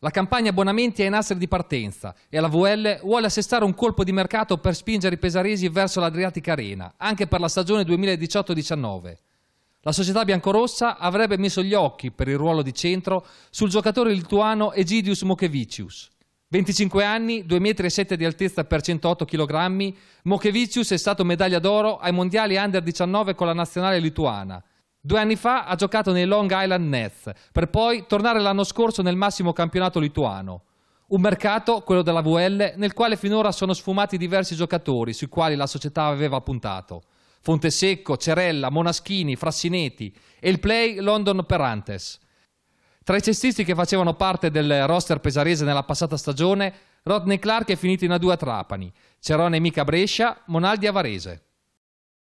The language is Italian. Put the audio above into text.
La campagna abbonamenti è in nastri di partenza e la VL vuole assestare un colpo di mercato per spingere i pesaresi verso l'Adriatica Arena, anche per la stagione 2018-19. La società biancorossa avrebbe messo gli occhi per il ruolo di centro sul giocatore lituano Egidius Mokevicius. 25 anni, 2,7 m di altezza per 108 kg, Mokevicius è stato medaglia d'oro ai mondiali under 19 con la nazionale lituana Due anni fa ha giocato nei Long Island Nets, per poi tornare l'anno scorso nel massimo campionato lituano. Un mercato, quello della VL, nel quale finora sono sfumati diversi giocatori sui quali la società aveva puntato. Fontesecco, Cerella, Monaschini, Frassinetti e il play London Perantes. Tra i cestisti che facevano parte del roster pesarese nella passata stagione, Rodney Clark è finito in A2 a Trapani, Cerone Mica Brescia, Monaldi a Varese.